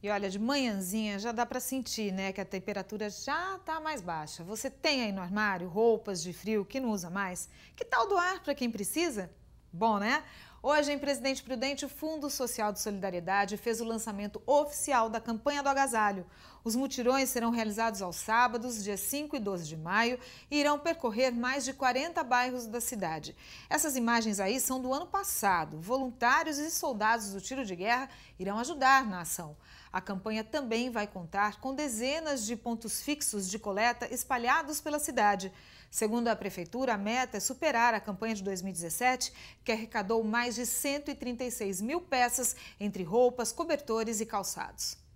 E olha, de manhãzinha já dá para sentir, né, que a temperatura já está mais baixa. Você tem aí no armário roupas de frio que não usa mais? Que tal doar para quem precisa? Bom, né? Hoje, em Presidente Prudente, o Fundo Social de Solidariedade fez o lançamento oficial da campanha do agasalho. Os mutirões serão realizados aos sábados, dias 5 e 12 de maio, e irão percorrer mais de 40 bairros da cidade. Essas imagens aí são do ano passado. Voluntários e soldados do tiro de guerra irão ajudar na ação. A campanha também vai contar com dezenas de pontos fixos de coleta espalhados pela cidade. Segundo a Prefeitura, a meta é superar a campanha de 2017, que arrecadou mais de 136 mil peças entre roupas, cobertores e calçados.